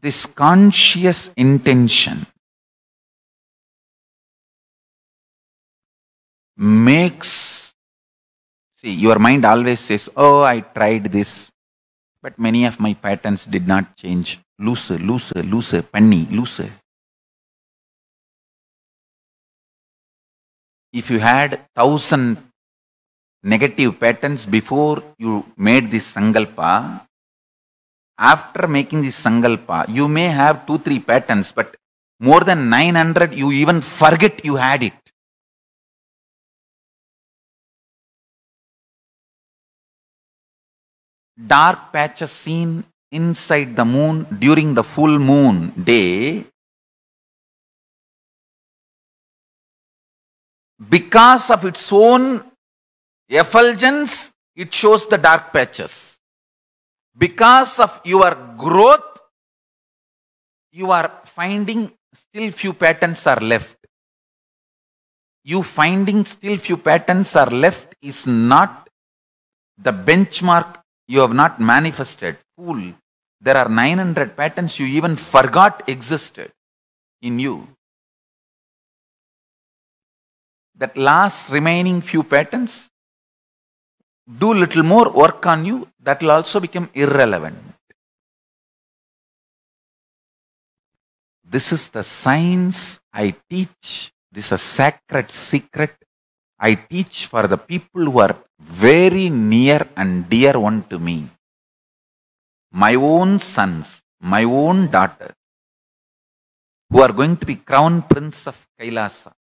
this conscious intention makes see your mind always says oh i tried this but many of my patterns did not change loose loose loose panni loose if you had thousand negative patterns before you made this sankalpa after making the sangalpa, you may have two, three patterns, but more than 900, you even forget you had it. Dark patches seen inside the moon during the full moon day because of its own effulgence, it shows the dark patches because of your growth, you are finding still few patterns are left. You finding still few patterns are left is not the benchmark you have not manifested. Fool, there are 900 patterns you even forgot existed in you. That last remaining few patterns, do little more work on you, that will also become irrelevant. This is the science I teach. This is a sacred secret I teach for the people who are very near and dear one to me. My own sons, my own daughters, who are going to be crown prince of Kailasa.